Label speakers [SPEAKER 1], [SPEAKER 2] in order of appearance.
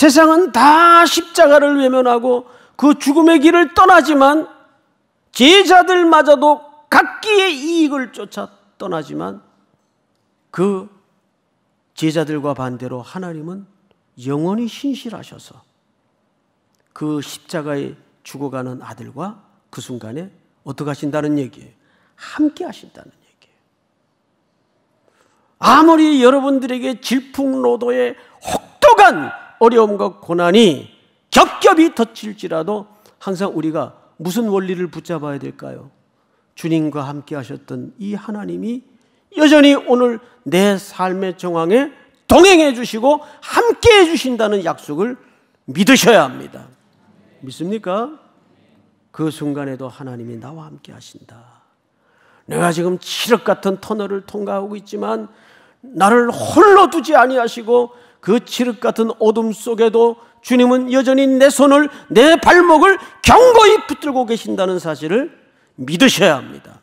[SPEAKER 1] 세상은 다 십자가를 외면하고 그 죽음의 길을 떠나지만 제자들마저도 각기의 이익을 쫓아 떠나지만 그 제자들과 반대로 하나님은 영원히 신실하셔서 그 십자가에 죽어가는 아들과 그 순간에 어떻게 하신다는 얘기예요? 함께 하신다는 얘기예요. 아무리 여러분들에게 질풍노도의 혹독한 어려움과 고난이 겹겹이 터칠지라도 항상 우리가 무슨 원리를 붙잡아야 될까요? 주님과 함께 하셨던 이 하나님이 여전히 오늘 내 삶의 정황에 동행해 주시고 함께 해 주신다는 약속을 믿으셔야 합니다. 믿습니까? 그 순간에도 하나님이 나와 함께 하신다. 내가 지금 칠흑 같은 터널을 통과하고 있지만 나를 홀로 두지 아니하시고 그 칠흑 같은 어둠 속에도 주님은 여전히 내 손을, 내 발목을 경고히 붙들고 계신다는 사실을 믿으셔야 합니다.